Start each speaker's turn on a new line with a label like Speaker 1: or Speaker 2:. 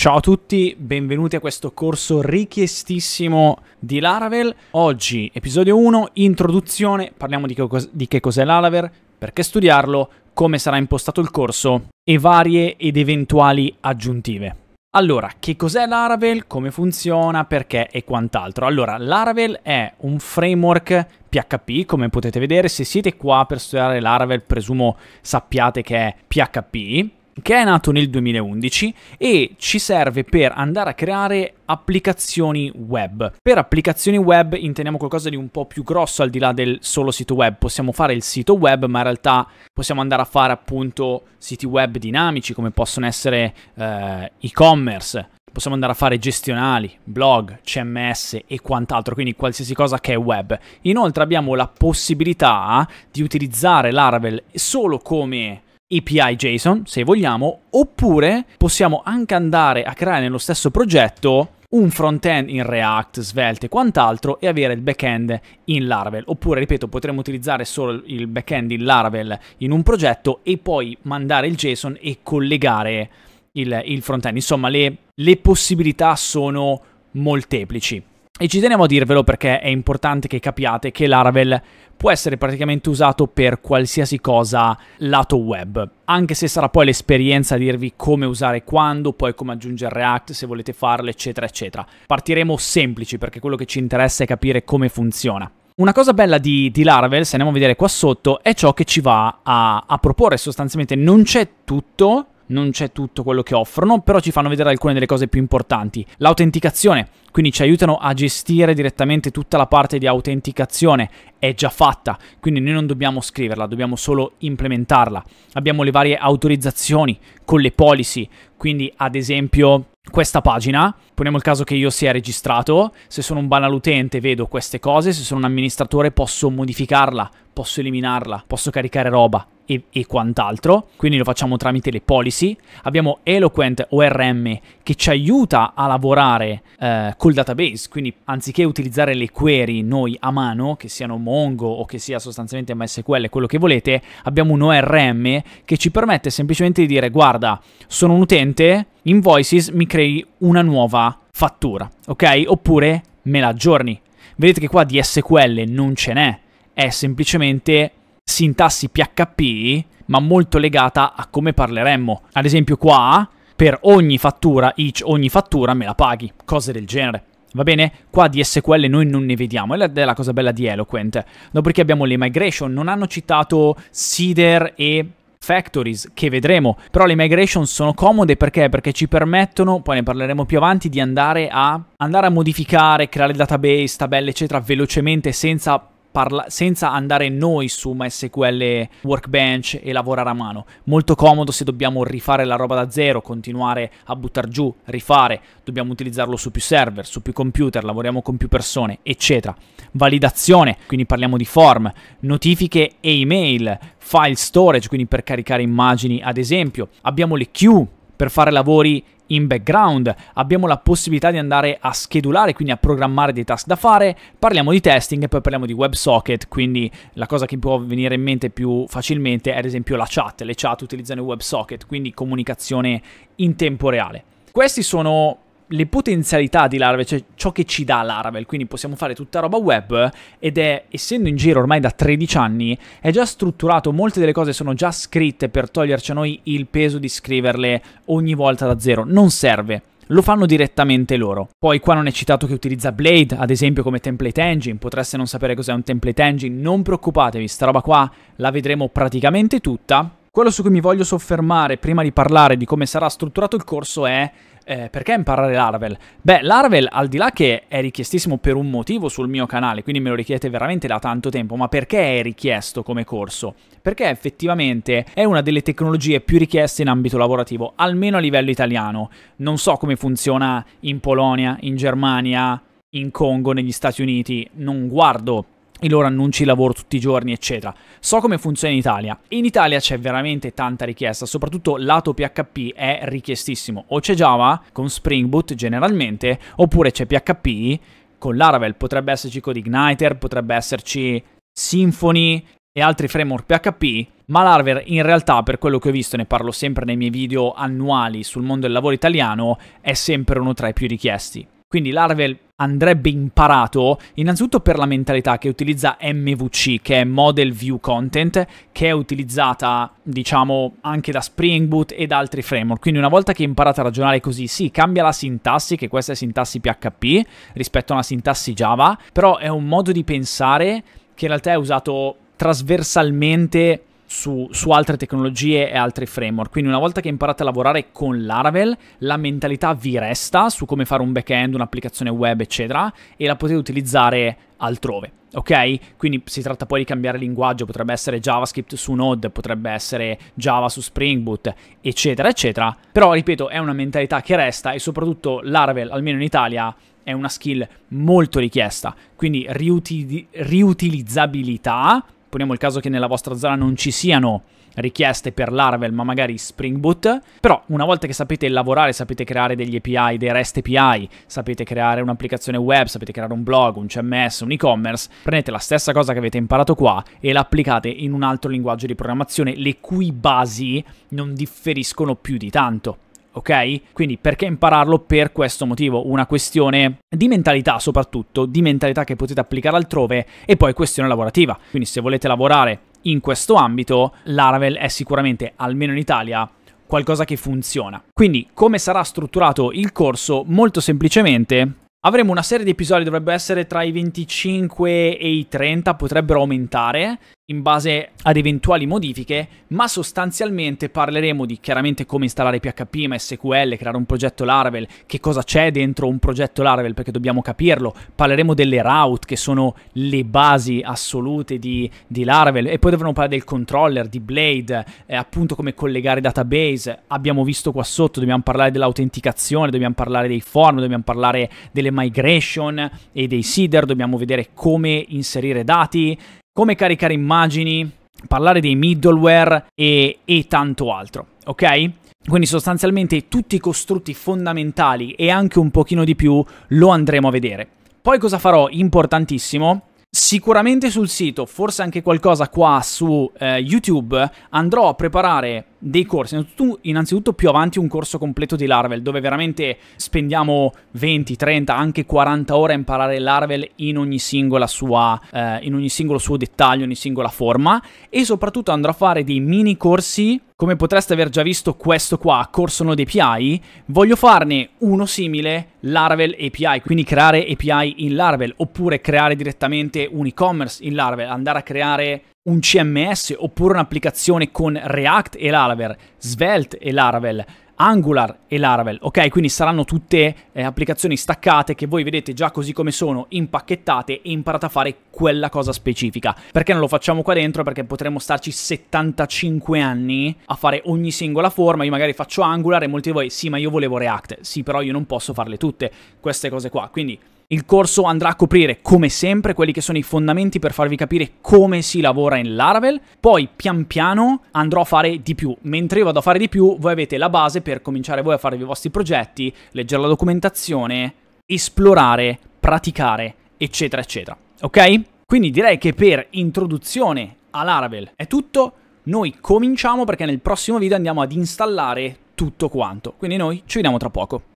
Speaker 1: Ciao a tutti, benvenuti a questo corso richiestissimo di Laravel. Oggi, episodio 1, introduzione, parliamo di che, cos- di che cos'è Laravel, perché studiarlo, come sarà impostato il corso e varie ed eventuali aggiuntive. Allora, che cos'è Laravel, come funziona, perché e quant'altro? Allora, Laravel è un framework PHP, come potete vedere, se siete qua per studiare Laravel presumo sappiate che è PHP, che è nato nel 2011 e ci serve per andare a creare applicazioni web. Per applicazioni web intendiamo qualcosa di un po' più grosso al di là del solo sito web. Possiamo fare il sito web, ma in realtà possiamo andare a fare appunto siti web dinamici come possono essere eh, e-commerce, possiamo andare a fare gestionali, blog, CMS e quant'altro, quindi qualsiasi cosa che è web. Inoltre abbiamo la possibilità di utilizzare Laravel solo come API JSON, se vogliamo, oppure possiamo anche andare a creare nello stesso progetto un front-end in React, Svelte e quant'altro e avere il back-end in Laravel. Oppure, ripeto, potremmo utilizzare solo il back-end in Laravel in un progetto e poi mandare il JSON e collegare il, il front-end. Insomma, le, le possibilità sono molteplici. E ci teniamo a dirvelo perché è importante che capiate che Laravel può essere praticamente usato per qualsiasi cosa lato web, anche se sarà poi l'esperienza a dirvi come usare quando, poi come aggiungere React se volete farlo, eccetera, eccetera. Partiremo semplici perché quello che ci interessa è capire come funziona. Una cosa bella di, di, Laravel, se andiamo a vedere qua sotto, è ciò che ci va a, a proporre sostanzialmente. Non c'è tutto, non c'è tutto quello che offrono, però ci fanno vedere alcune delle cose più importanti. L'autenticazione quindi ci aiutano a gestire direttamente tutta la parte di autenticazione, è già fatta, quindi noi non dobbiamo scriverla, dobbiamo solo implementarla. Abbiamo le varie autorizzazioni con le policy, quindi ad esempio questa pagina, poniamo il caso che io sia registrato, se sono un banal utente vedo queste cose, se sono un amministratore posso modificarla, posso eliminarla, posso caricare roba e, e quant'altro, quindi lo facciamo tramite le policy. Abbiamo Eloquent ORM che ci aiuta a lavorare eh, col database, quindi anziché utilizzare le query noi a mano, che siano Mongo o che sia sostanzialmente MSQL, quello che volete, abbiamo un ORM che ci permette semplicemente di dire guarda, sono un utente, Invoices mi crei una nuova fattura, ok? Oppure me la aggiorni. Vedete che qua di SQL non ce n'è, è semplicemente sintassi PHP, ma molto legata a come parleremmo. Ad esempio qua, per ogni fattura, each, ogni fattura me la paghi, cose del genere. Va bene? Qua di SQL noi non ne vediamo, ed è la cosa bella di Eloquent. Dopodiché abbiamo le migration, non hanno citato Cedar e factories che vedremo, però le migration sono comode perché? Perché ci permettono, poi ne parleremo più avanti, di andare a, andare a modificare, creare database, tabelle eccetera velocemente senza Parla- senza andare noi su MySQL Workbench e lavorare a mano. Molto comodo se dobbiamo rifare la roba da zero, continuare a buttare giù, rifare, dobbiamo utilizzarlo su più server, su più computer, lavoriamo con più persone, eccetera. Validazione, quindi parliamo di form, notifiche e email, file storage, quindi per caricare immagini ad esempio. Abbiamo le queue per fare lavori in background, abbiamo la possibilità di andare a schedulare, quindi a programmare dei task da fare, parliamo di testing e poi parliamo di WebSocket, quindi la cosa che può venire in mente più facilmente è ad esempio la chat, le chat utilizzano WebSocket, quindi comunicazione in tempo reale. Questi sono le potenzialità di Laravel, cioè ciò che ci dà Laravel, quindi possiamo fare tutta roba web ed è, essendo in giro ormai da 13 anni, è già strutturato, molte delle cose sono già scritte per toglierci a noi il peso di scriverle ogni volta da zero, non serve, lo fanno direttamente loro. Poi qua non è citato che utilizza Blade, ad esempio come template engine, potreste non sapere cos'è un template engine, non preoccupatevi, sta roba qua la vedremo praticamente tutta. Quello su cui mi voglio soffermare prima di parlare di come sarà strutturato il corso è eh, perché imparare Laravel? Beh, Laravel, al di là che è richiestissimo per un motivo sul mio canale, quindi me lo richiedete veramente da tanto tempo, ma perché è richiesto come corso? Perché effettivamente è una delle tecnologie più richieste in ambito lavorativo, almeno a livello italiano. Non so come funziona in Polonia, in Germania, in Congo, negli Stati Uniti, non guardo i loro annunci di lavoro tutti i giorni, eccetera. So come funziona in Italia. In Italia c'è veramente tanta richiesta, soprattutto lato PHP è richiestissimo. O c'è Java con Spring Boot generalmente, oppure c'è PHP con Laravel, potrebbe esserci Code Igniter, potrebbe esserci Symfony e altri framework PHP, ma Laravel in realtà, per quello che ho visto, ne parlo sempre nei miei video annuali sul mondo del lavoro italiano, è sempre uno tra i più richiesti. Quindi Laravel andrebbe imparato innanzitutto per la mentalità che utilizza MVC, che è Model View Content, che è utilizzata diciamo anche da Spring Boot e da altri framework. Quindi una volta che imparate a ragionare così, sì, cambia la sintassi, che questa è sintassi PHP rispetto a una sintassi Java, però è un modo di pensare che in realtà è usato trasversalmente su, su, altre tecnologie e altri framework. Quindi una volta che imparate a lavorare con Laravel, la mentalità vi resta su come fare un backend, un'applicazione web, eccetera, e la potete utilizzare altrove. Ok? Quindi si tratta poi di cambiare linguaggio, potrebbe essere JavaScript su Node, potrebbe essere Java su Spring Boot, eccetera, eccetera. Però, ripeto, è una mentalità che resta e soprattutto Laravel, almeno in Italia, è una skill molto richiesta. Quindi riuti- riutilizzabilità poniamo il caso che nella vostra zona non ci siano richieste per Larvel, ma magari Spring Boot, però una volta che sapete lavorare, sapete creare degli API, dei REST API, sapete creare un'applicazione web, sapete creare un blog, un CMS, un e-commerce, prendete la stessa cosa che avete imparato qua e la applicate in un altro linguaggio di programmazione le cui basi non differiscono più di tanto ok? Quindi perché impararlo per questo motivo? Una questione di mentalità soprattutto, di mentalità che potete applicare altrove e poi questione lavorativa. Quindi se volete lavorare in questo ambito, Laravel è sicuramente, almeno in Italia, qualcosa che funziona. Quindi come sarà strutturato il corso? Molto semplicemente Avremo una serie di episodi, dovrebbero essere tra i 25 e i 30, potrebbero aumentare, in base ad eventuali modifiche, ma sostanzialmente parleremo di chiaramente come installare PHP, MySQL, creare un progetto Laravel, che cosa c'è dentro un progetto Laravel perché dobbiamo capirlo, parleremo delle route che sono le basi assolute di, di Laravel e poi dovremo parlare del controller, di Blade, eh, appunto come collegare database, abbiamo visto qua sotto, dobbiamo parlare dell'autenticazione, dobbiamo parlare dei form, dobbiamo parlare delle migration e dei seeder, dobbiamo vedere come inserire dati, come caricare immagini, parlare dei middleware e, e tanto altro, ok? Quindi sostanzialmente tutti i costrutti fondamentali e anche un pochino di più lo andremo a vedere. Poi cosa farò? Importantissimo, Sicuramente sul sito, forse anche qualcosa qua su eh, YouTube, andrò a preparare dei corsi. Innanzitutto, più avanti un corso completo di Larvel, dove veramente spendiamo 20, 30, anche 40 ore a imparare Larvel in ogni, singola sua, eh, in ogni singolo suo dettaglio, ogni singola forma. E soprattutto andrò a fare dei mini corsi come potreste aver già visto questo qua, corso Node API, voglio farne uno simile Larvel API, quindi creare API in Larvel, oppure creare direttamente un e-commerce in Larvel, andare a creare un CMS oppure un'applicazione con React e Laravel, Svelte e Laravel, Angular e Laravel, ok? Quindi saranno tutte eh, applicazioni staccate che voi vedete già così come sono, impacchettate e imparate a fare quella cosa specifica. Perché non lo facciamo qua dentro? Perché potremmo starci 75 anni a fare ogni singola forma, io magari faccio Angular e molti di voi, sì ma io volevo React, sì però io non posso farle tutte queste cose qua, quindi il corso andrà a coprire, come sempre, quelli che sono i fondamenti per farvi capire come si lavora in Laravel, poi pian piano andrò a fare di più. Mentre io vado a fare di più, voi avete la base per cominciare voi a fare i vostri progetti, leggere la documentazione, esplorare, praticare, eccetera, eccetera. Ok? Quindi direi che per introduzione a Laravel è tutto. Noi cominciamo perché nel prossimo video andiamo ad installare tutto quanto. Quindi noi ci vediamo tra poco.